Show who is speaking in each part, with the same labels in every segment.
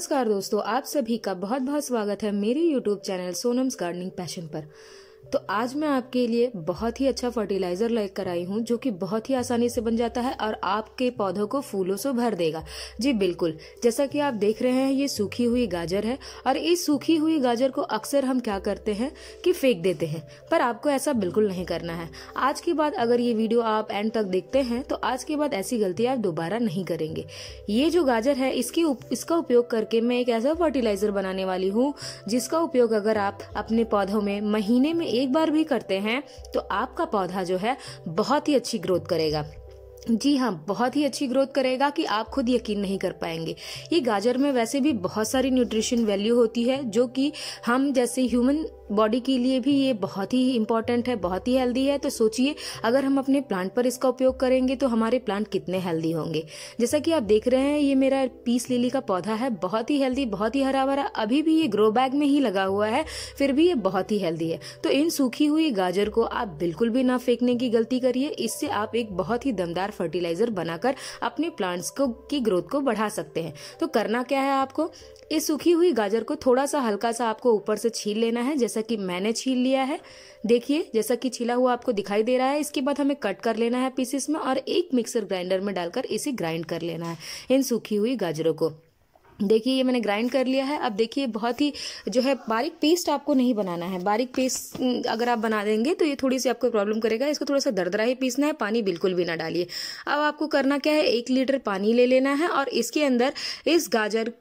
Speaker 1: नमस्कार दोस्तों आप सभी का बहुत बहुत स्वागत है मेरे YouTube channel Sonam's gardening passion पर तो आज मैं आपके लिए बहुत ही अच्छा फर्टिलाइजर लेकर आई हूँ जो कि बहुत ही आसानी से बन जाता है और आपके पौधों को फूलों से भर देगा जी बिल्कुल जैसा कि आप देख रहे हैं ये सूखी हुई गाजर है और इस सूखी हुई गाजर को अक्सर हम क्या करते हैं कि फेंक देते हैं पर आपको ऐसा बिल्कुल नहीं करना है आज के बाद अगर ये वीडियो आप एंड तक देखते हैं तो आज के बाद ऐसी गलती आप दोबारा नहीं करेंगे ये जो गाजर है इसकी उप, इसका उपयोग करके मैं एक ऐसा फर्टिलाइजर बनाने वाली हूँ जिसका उपयोग अगर आप अपने पौधों में महीने में एक बार भी करते हैं तो आपका पौधा जो है बहुत ही अच्छी ग्रोथ करेगा जी हाँ बहुत ही अच्छी ग्रोथ करेगा कि आप खुद यकीन नहीं कर पाएंगे ये गाजर में वैसे भी बहुत सारी न्यूट्रिशन वैल्यू होती है जो कि हम जैसे ह्यूमन बॉडी के लिए भी ये बहुत ही इंपॉर्टेंट है बहुत ही हेल्दी है तो सोचिए अगर हम अपने प्लांट पर इसका उपयोग करेंगे तो हमारे प्लांट कितने हेल्दी होंगे जैसा कि आप देख रहे हैं ये मेरा पीस लिली का पौधा है बहुत ही हेल्दी बहुत ही हरा भरा अभी भी ये ग्रो बैग में ही लगा हुआ है फिर भी ये बहुत ही हेल्दी है तो इन सूखी हुई गाजर को आप बिल्कुल भी ना फेंकने की गलती करिए इससे आप एक बहुत ही दमदार दानेदार फर्टिलाइजर बनाकर अपने प्लांट्स को की ग्रोथ को बढ़ा सकते हैं तो करना क्या है आपको इस सूखी हुई गाजर को थोड़ा सा हल्का सा आपको ऊपर से छील लेना है जैसा कि मैंने छील लिया है देखिए जैसा कि छीला हुआ आपको दिखाई दे रहा है इसके बाद हमें कट कर लेना है पीसेस में और एक मिक्सर ग्राइंडर में डालकर इसे ग्राइंड कर लेना है इन सूखी हुई गाजरों को देखिए ये मैंने ग्राइंड कर लिया है अब देखिए बहुत ही जो है बारीक पेस्ट आपको नहीं बनाना है बारीक पेस्ट हम्म, अगर आप बना देंगे तो ये थोड़ी सी आपको प्रॉब्लम करेगा इसको थोड़ा सा दरदरा ही पीसना है पानी बिल्कुल भी ना डालिए अब आपको करना क्या है एक लीटर पानी ले लेना है और इसके अंदर इस गाजर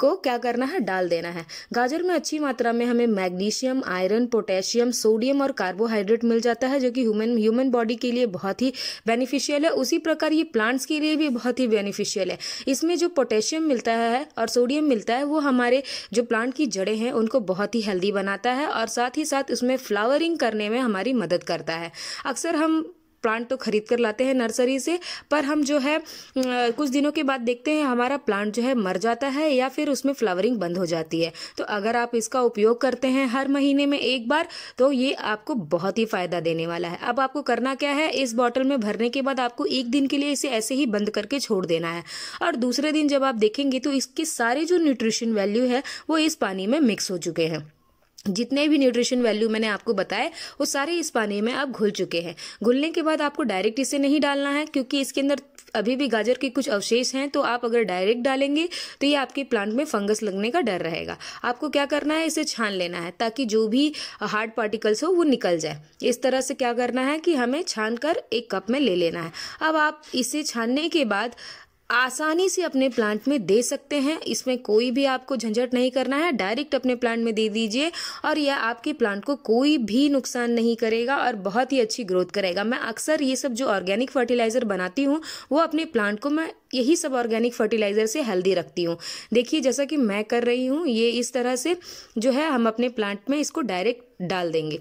Speaker 1: को क्या करना है डाल देना है गाजर में अच्छी मात्रा में हमें मैग्नीशियम आयरन पोटेशियम सोडियम और कार्बोहाइड्रेट मिल जाता है जो कि ह्यूमन ह्यूमन बॉडी के लिए बहुत ही बेनिफिशियल है उसी प्रकार ये प्लांट्स के लिए भी बहुत ही बेनिफिशियल है इसमें जो पोटेशियम मिलता है और सोडियम मिलता है वो हमारे जो प्लांट की जड़ें हैं उनको बहुत ही हेल्दी बनाता है और साथ ही साथ उसमें फ्लावरिंग करने में हमारी मदद करता है अक्सर हम प्लांट तो खरीद कर लाते हैं नर्सरी से पर हम जो है कुछ दिनों के बाद देखते हैं हमारा प्लांट जो है मर जाता है या फिर उसमें फ्लावरिंग बंद हो जाती है तो अगर आप इसका उपयोग करते हैं हर महीने में एक बार तो ये आपको बहुत ही फ़ायदा देने वाला है अब आपको करना क्या है इस बॉटल में भरने के बाद आपको एक दिन के लिए इसे ऐसे ही बंद करके छोड़ देना है और दूसरे दिन जब आप देखेंगे तो इसके सारे जो न्यूट्रिशन वैल्यू है वो इस पानी में मिक्स हो चुके हैं जितने भी न्यूट्रिशन वैल्यू मैंने आपको बताए वो सारे इस पानी में अब घुल चुके हैं घुलने के बाद आपको डायरेक्ट इसे नहीं डालना है क्योंकि इसके अंदर अभी भी गाजर के कुछ अवशेष हैं तो आप अगर डायरेक्ट डालेंगे तो ये आपके प्लांट में फंगस लगने का डर रहेगा आपको क्या करना है इसे छान लेना है ताकि जो भी हार्ड पार्टिकल्स हो वो निकल जाए इस तरह से क्या करना है कि हमें छान कर एक कप में ले लेना है अब आप इसे छानने के बाद आसानी से अपने प्लांट में दे सकते हैं इसमें कोई भी आपको झंझट नहीं करना है डायरेक्ट अपने प्लांट में दे दीजिए और यह आपके प्लांट को कोई भी नुकसान नहीं करेगा और बहुत ही अच्छी ग्रोथ करेगा मैं अक्सर ये सब जो ऑर्गेनिक फर्टिलाइज़र बनाती हूँ वो अपने प्लांट को मैं यही सब ऑर्गेनिक फर्टिलाइज़र से हेल्दी रखती हूँ देखिए जैसा कि मैं कर रही हूँ ये इस तरह से जो है हम अपने प्लांट में इसको डायरेक्ट डाल देंगे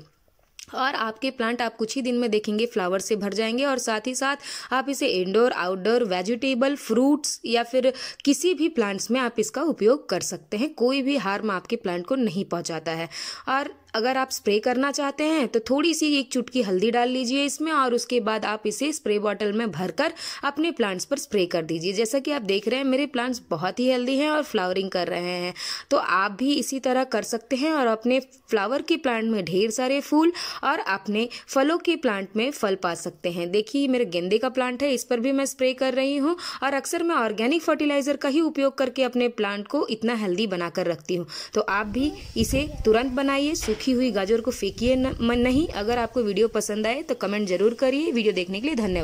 Speaker 1: और आपके प्लांट आप कुछ ही दिन में देखेंगे फ्लावर से भर जाएंगे और साथ ही साथ आप इसे इंडोर आउटडोर वेजिटेबल फ्रूट्स या फिर किसी भी प्लांट्स में आप इसका उपयोग कर सकते हैं कोई भी हार्म आपके प्लांट को नहीं पहुंचाता है और अगर आप स्प्रे करना चाहते हैं तो थोड़ी सी एक चुटकी हल्दी डाल लीजिए इसमें और उसके बाद आप इसे स्प्रे बॉटल में भरकर अपने प्लांट्स पर स्प्रे कर दीजिए जैसा कि आप देख रहे हैं मेरे प्लांट्स बहुत ही हेल्दी हैं और फ्लावरिंग कर रहे हैं तो आप भी इसी तरह कर सकते हैं और अपने फ्लावर के प्लांट में ढेर सारे फूल और अपने फलों के प्लांट में फल पा सकते हैं देखिए मेरे गेंदे का प्लांट है इस पर भी मैं स्प्रे कर रही हूँ और अक्सर मैं ऑर्गेनिक फर्टिलाइजर का ही उपयोग करके अपने प्लांट को इतना हेल्दी बनाकर रखती हूँ तो आप भी इसे तुरंत बनाइए सूखी सूखी हुई गाजर को फेंकिए नहीं अगर आपको वीडियो पसंद आए तो कमेंट जरूर करिए वीडियो देखने के लिए धन्यवाद